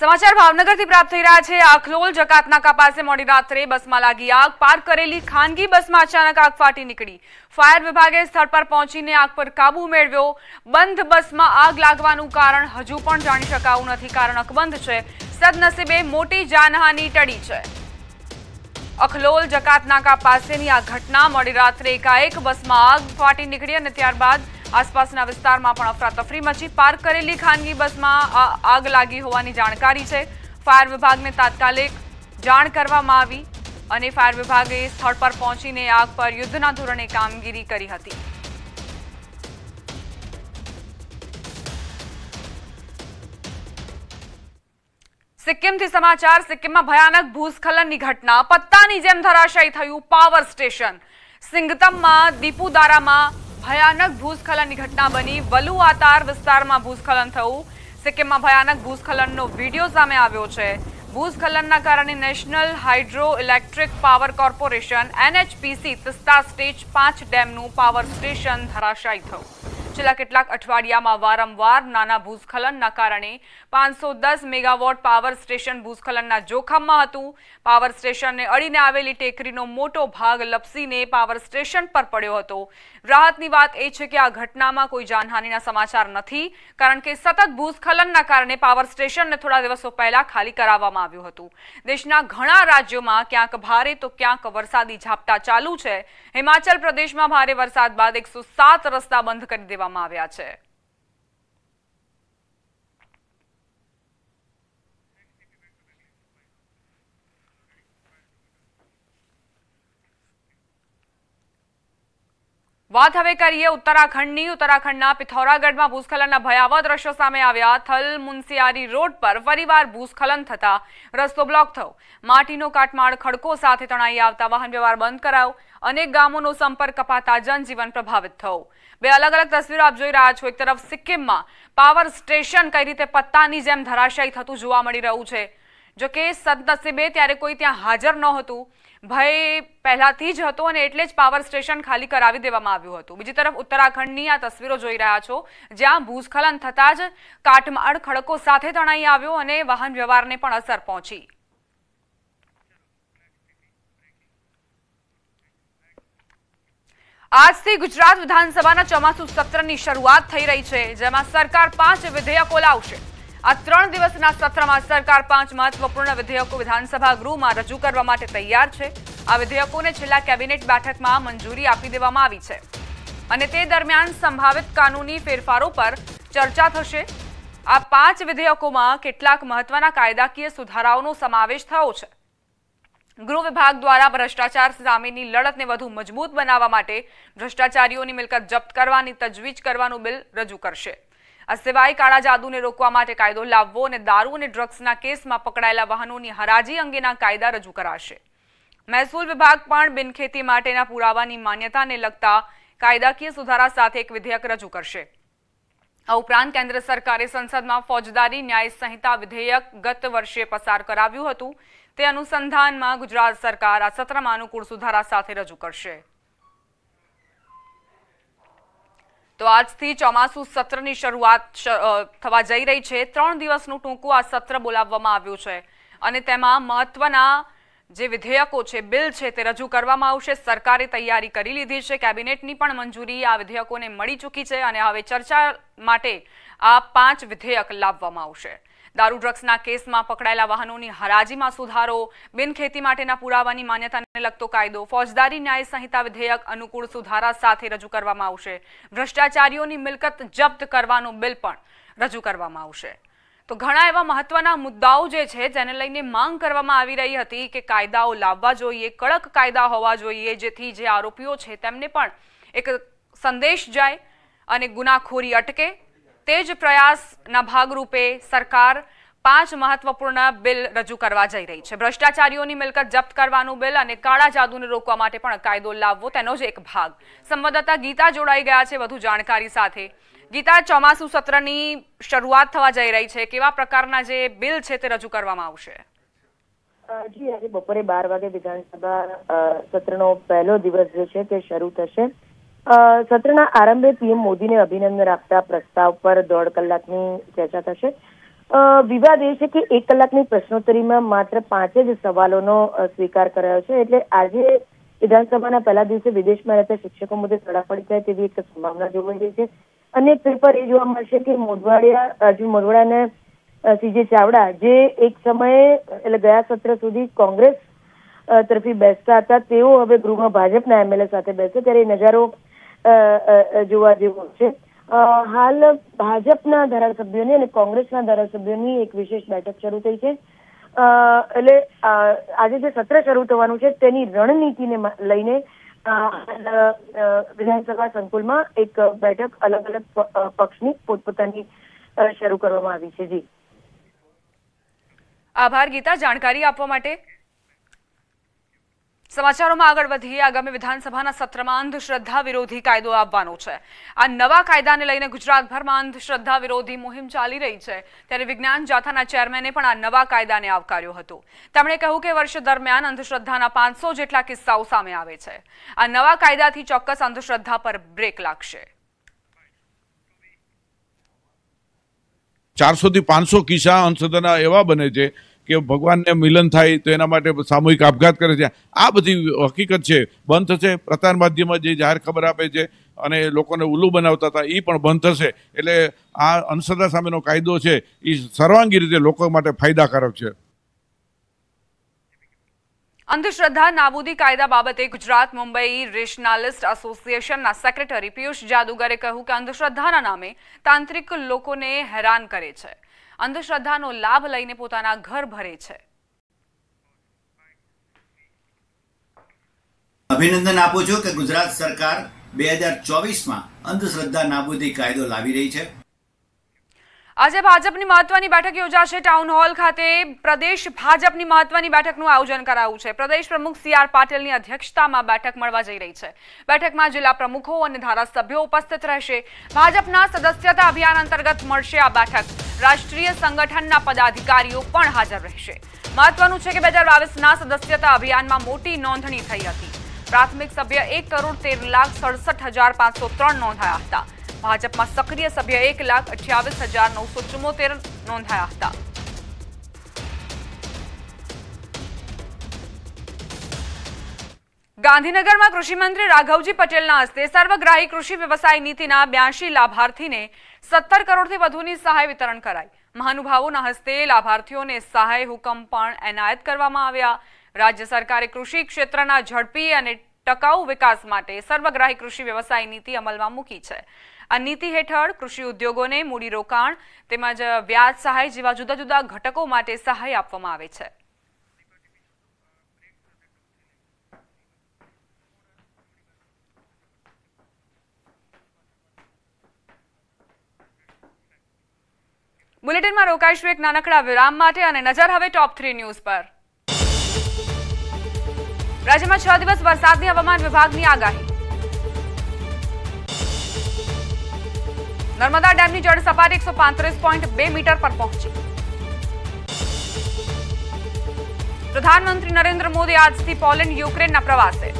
સમાચાર ભાવનગરથી પ્રાપ્ત થઈ રહ્યા છે આખલોલ જકાતનાકા પાસે મોડી રાત્રે બસમાં લાગી આગ પાર્ક કરેલી ખાનગી બસમાં અચાનક આગ ફાટી નીકળી ફાયર વિભાગે સ્થળ પર પહોંચીને આગ પર કાબુ મેળવ્યો બંધ બસમાં આગ લાગવાનું કારણ હજુ પણ જાણી શકાવું નથી કારણ અકબંધ છે સદનસીબે મોટી જાનહાની ટળી છે અખલોલ જકાતનાકા પાસેની આ ઘટના મોડી રાત્રે એકાએક બસમાં આગ ફાટી નીકળી અને ત્યારબાદ આસપાસના વિસ્તારમાં પણ અફરાતફરી મચી પાર્ક કરેલી ખાનગી બસમાં આગ લાગી હોવાની જાણકારી છે ફાયર વિભાગને તાત્કાલિક જાણ કરવામાં આવી અને ફાયર વિભાગે સ્થળ પર પહોંચીને આગ પર યુદ્ધના ધોરણે કામગીરી કરી હતી સિક્કિમથી સમાચાર સિક્કિમમાં ભયાનક ભૂસ્ખલનની ઘટના પત્તાની જેમ ધરાશાયી થયું પાવર સ્ટેશન સિંગતમમાં દીપુદારામાં ભયાનક ભૂસ્ખલનની ઘટના બની વલુઆતાર વિસ્તારમાં ભૂસ્ખલન થયું સિક્કિમમાં ભયાનક ભૂસ્ખલનનો વિડીયો સામે આવ્યો છે ભૂસ્ખલનના કારણે national hydro electric power corporation NHPC Teesta stage પાંચ ડેમનું પાવર સ્ટેશન ધરાશાયી થયું છેલ્લા કેટલાક અઠવાડિયામાં વારંવાર નાના ભૂસ્ખલનના કારણે પાંચસો દસ મેગાવોટ પાવર સ્ટેશન ભૂસ્ખલનના જોખમમાં હતું પાવર સ્ટેશનને અડીને આવેલી ટેકરીનો મોટો ભાગ લપસીને પાવર સ્ટેશન પર પડ્યો હતો રાહતની વાત એ છે કે આ ઘટનામાં કોઈ જાનહાનિના સમાચાર નથી કારણ કે સતત ભૂસ્ખલનના કારણે પાવર સ્ટેશનને થોડા દિવસો પહેલા ખાલી કરાવવામાં આવ્યું હતું દેશના ઘણા રાજ્યોમાં ક્યાંક ભારે તો ક્યાંક વરસાદી ઝાપટા ચાલુ છે હિમાચલ પ્રદેશમાં ભારે વરસાદ બાદ એકસો રસ્તા બંધ કરી દેવા લેવામાં આવ્યા છે વાત હવે કરીએ ઉત્તરાખંડની ઉત્તરાખંડના પિથૌરાગઢમાં ભૂસ્ખલનના ભયાવહ દ્રશ્યો સામે આવ્યા થલ મુનસિયારી રોડ પર ફરીવાર ભૂસ્ખલન થતા રસ્તો બ્લોક થયો માટીનો કાટમાળ ખડકો સાથે તણાઈ આવતા વાહન વ્યવહાર બંધ કરાયો અનેક ગામોનો સંપર્ક કપાતા જનજીવન પ્રભાવિત થયું બે અલગ અલગ તસવીરો આપ જોઈ રહ્યા છો એક તરફ સિક્કિમમાં પાવર સ્ટેશન કઈ રીતે પત્તાની જેમ ધરાશાયી થતું જોવા મળી રહ્યું છે જો કે સદનસીબે ત્યારે કોઈ ત્યાં હાજર નહોતું ભય પહેલાથી જ હતો અને એટલે જ પાવર સ્ટેશન ખાલી કરાવી દેવામાં આવ્યું હતું બીજી તરફ ઉત્તરાખંડની આ તસવીરો જોઈ રહ્યા છો જ્યાં ભૂસ્ખલન થતાં જ કાટમાળ ખડકો સાથે તણાઈ આવ્યો અને વાહન વ્યવહારને પણ અસર પહોંચી આજથી ગુજરાત વિધાનસભાના ચોમાસું સત્રની શરૂઆત થઈ રહી છે જેમાં સરકાર પાંચ વિધેયકો લાવશે આ ત્રણ દિવસના સત્રમાં સરકાર પાંચ મહત્વપૂર્ણ વિધેયકો વિધાનસભા ગૃહમાં રજૂ કરવા માટે તૈયાર છે આ વિધેયકોને છેલ્લા કેબિનેટ બેઠકમાં મંજૂરી આપી દેવામાં આવી છે અને તે દરમિયાન સંભવિત કાનૂની ફેરફારો પર ચર્ચા થશે આ પાંચ વિધેયકોમાં કેટલાક મહત્વના કાયદાકીય સુધારાઓનો સમાવેશ થયો છે ગૃહ વિભાગ દ્વારા ભ્રષ્ટાચાર સામેની લડતને વધુ મજબૂત બનાવવા માટે ભ્રષ્ટાચારીઓની મિલકત જપ્ત કરવાની તજવીજ કરવાનું બિલ રજૂ કરશે આ સિવાય કાળા જાદુને રોકવા માટે કાયદો લાવવો અને દારૂ અને ડ્રગ્સના કેસમાં પકડાયેલા વાહનોની હરાજી અંગેના કાયદા રજૂ કરાશે મહેસૂલ વિભાગ પણ બિનખેતી માટેના પુરાવાની માન્યતાને લગતા કાયદાકીય સુધારા સાથે એક વિધેયક રજૂ કરશે આ ઉપરાંત કેન્દ્ર સરકારે સંસદમાં ફોજદારી ન્યાય સંહિતા વિધેયક ગત વર્ષે પસાર કરાવ્યું હતું તે અનુસંધાનમાં ગુજરાત સરકાર આ સત્રમાં અનુકૂળ સુધારા સાથે રજૂ કરશે તો આજથી ચોમાસુ સત્રની શરૂઆત થવા જઈ રહી છે ત્રણ દિવસનું ટૂંકું આ સત્ર બોલાવવામાં આવ્યું છે અને તેમાં મહત્વના જે વિધેયકો છે બિલ છે તે રજૂ કરવામાં આવશે સરકારે તૈયારી કરી લીધી છે કેબિનેટની પણ મંજૂરી આ વિધેયકોને મળી ચૂકી છે અને હવે ચર્ચા માટે આ પાંચ વિધેયક લાવવામાં આવશે દારૂ ડ્રગ્સના કેસમાં પકડાયેલા વાહનોની હરાજીમાં સુધારો બિનખેતી માટેના પુરાવાની માન્યતાને લગતો કાયદો ફોજદારી ન્યાય સંહિતા વિધેયક અનુકૂળ સુધારા સાથે રજૂ કરવામાં આવશે ભ્રષ્ટાચારીઓની મિલકત જપ્ત કરવાનું બિલ પણ રજૂ કરવામાં આવશે તો ઘણા એવા મહત્વના મુદ્દાઓ જે છે જેને લઈને માંગ કરવામાં આવી રહી હતી કે કાયદાઓ લાવવા જોઈએ કડક કાયદા હોવા જોઈએ જેથી જે આરોપીઓ છે તેમને પણ એક સંદેશ જાય અને ગુનાખોરી અટકે તે જ પ્રયાસના ભાગરૂપે સરકાર પાંચ મહત્વપૂર્ણ બિલ રજૂ કરવા જઈ રહી છે ભ્રષ્ટાચારીઓની મિલકત જપ્ત કરવાનું બિલ અને કાળા જાદુને રોકવા માટે પણ કાયદો લાવવો તેનો જ એક ભાગ સંવાદદાતા ગીતા જોડાઈ ગયા છે વધુ જાણકારી સાથે ગીતા ચોમાસુ સત્રની શરૂઆત થવા જઈ રહી છે કેવા પ્રકારના જે બિલ છે તે રજૂ કરવામાં આવશે જી આજે બપોરે બાર વાગે વિધાનસભા સત્રનો પહેલો દિવસ જે છે તે શરૂ થશે સત્રના આરંભે પીએમ મોદીને અભિનંદન આપતા પ્રસ્તાવ પર દોઢ કલાકની ચર્ચા થશે વિવાદ એ છે કે એક કલાકની પ્રશ્નોત્તરીમાં માત્ર પાંચ જ સવાલોનો સ્વીકાર કરાયો છે એટલે આજે વિધાનસભાના પહેલા દિવસે વિદેશમાં રહેતા શિક્ષકો મુદ્દે તડાફડી થાય તેવી એક સંભાવના જોવાઈ રહી છે અને પેપર એ જોવા મળશે કે મોઢવાડિયા અર્જુન મોઢવાડિયાને સીજે ચાવડા જે એક સમયે એટલે ગયા સત્ર સુધી કોંગ્રેસ તરફી બેસતા હતા તેઓ હવે ગૃહમાં ભાજપના એમએલએ સાથે બેસે ત્યારે નજારો જોવા જેવો છે હાલ ભાજપના ધારાસભ્યોની અને કોંગ્રેસના ધારાસભ્યોની એક વિશેષ બેઠક શરૂ થઈ છે એટલે આજે જે સત્ર શરૂ થવાનું છે તેની રણનીતિને લઈને વિધાનસભા સંકુલમાં એક બેઠક અલગ અલગ પક્ષની પોતપોતાની શરૂ કરવામાં આવી છે જી આભાર ગીતા જાણકારી આપવા માટે સમાચારોમાં આગળ વધીએ આગામી વિધાનસભાના સત્રમાં અંધશ્રદ્ધા વિરોધી કાયદો આવવાનો છે આ નવા કાયદાને લઈને ગુજરાતભરમાં અંધશ્રદ્ધા વિરોધી મુહિમ ચાલી રહી છે ત્યારે વિજ્ઞાન જાથાના ચેરમેને પણ આ નવા કાયદાને આવકાર્યો હતો તેમણે કહ્યું કે વર્ષ દરમિયાન અંધશ્રદ્ધાના પાંચસો જેટલા કિસ્સાઓ સામે આવે છે આ નવા કાયદાથી ચોક્કસ અંધશ્રદ્ધા પર બ્રેક લાગશે ચારસોથી પાંચસો કિસ્સા અંધશ્રદ્ધાના એવા બને છે કે ભગવાનને મિલન થાય તો એના માટે સામૂહિક આપઘાત કરે છે આ બધી હકીકત છે બંધ થશે પ્રસાર માધ્યમમાં જે જાહેર ખબર આપે છે અને લોકોને ઉલ્લુ બનાવતા હતા એ પણ બંધ થશે એટલે આ અંધશ્રદ્ધા સામેનો કાયદો છે એ સર્વાંગી રીતે લોકો માટે ફાયદાકારક છે અંધશ્રદ્ધા નાબૂદી કાયદા બાબતે ગુજરાત મુંબઈ રેશનાલિસ્ટ એસોસિએશનના સેક્રેટરી પિયુષ જાદુગરે કહ્યું કે અંધશ્રદ્ધાના નામે તાંત્રિક લોકોને હેરાન કરે છે અંધશ્રદ્ધાનો લાભ લઈને પોતાના ઘર ભરે છે અભિનંદન આપું છું કે ગુજરાત સરકાર બે હજાર ચોવીસમાં અંધશ્રદ્ધા નાબૂદી કાયદો લાવી રહી છે આજે ભાજપની મહત્વની બેઠક યોજાશે ટાઉન હોલ ખાતે પ્રદેશ ભાજપની મહત્વની બેઠકનું આયોજન કરાયું છે પ્રદેશ પ્રમુખ સી આર પાટીલની અધ્યક્ષતામાં બેઠક મળવા જઈ રહી છે બેઠકમાં જિલ્લા પ્રમુખો અને ધારાસભ્યો ઉપસ્થિત રહેશે ભાજપના સદસ્યતા અભિયાન અંતર્ગત મળશે આ બેઠક રાષ્ટ્રીય સંગઠનના પદાધિકારીઓ પણ હાજર રહેશે મહત્વનું છે કે બે હજાર બાવીસના સદસ્યતા અભિયાનમાં મોટી નોંધણી થઈ હતી પ્રાથમિક સભ્ય એક કરોડ તેર લાખ સડસઠ હજાર પાંચસો ત્રણ નોંધાયા હતા ભાજપમાં સક્રિય સભ્ય એક લાખ અઠ્યાવીસ હજાર નવસો ચુમ્મોતેર નોંધાયા હતા ગાંધીનગરમાં કૃષિમંત્રી રાઘવજી પટેલના હસ્તે સર્વગ્રાહી કૃષિ વ્યવસાય નીતિના બ્યાસી લાભાર્થીને સત્તર કરોડથી વધુની સહાય વિતરણ કરાઈ મહાનુભાવોના હસ્તે લાભાર્થીઓને સહાય હુકમ પણ એનાયત કરવામાં આવ્યા રાજ્ય સરકારે કૃષિ ક્ષેત્રના ઝડપી અને ટકાઉ વિકાસ માટે સર્વગ્રાહી કૃષિ વ્યવસાય નીતિ અમલમાં મૂકી છે આ નીતિ હેઠળ કૃષિ ઉદ્યોગોને મૂડીરોકાણ તેમજ વ્યાજ સહાય જેવા જુદા જુદા ઘટકો માટે સહાય આપવામાં આવે છે બુલેટિનમાં રોકાઈશું એક નાનકડા વિરામ માટે અને નજર હવે ટોપ થ્રી ન્યૂઝ પર રાજ્યમાં છ દિવસ વરસાદની હવામાન વિભાગની આગાહી નર્મદા ડેમની જળ સપાટી એકસો પાંત્રીસ પોઈન્ટ બે મીટર પર પહોંચી પ્રધાનમંત્રી નરેન્દ્ર મોદી આજથી પોલેન્ડ યુક્રેનના પ્રવાસે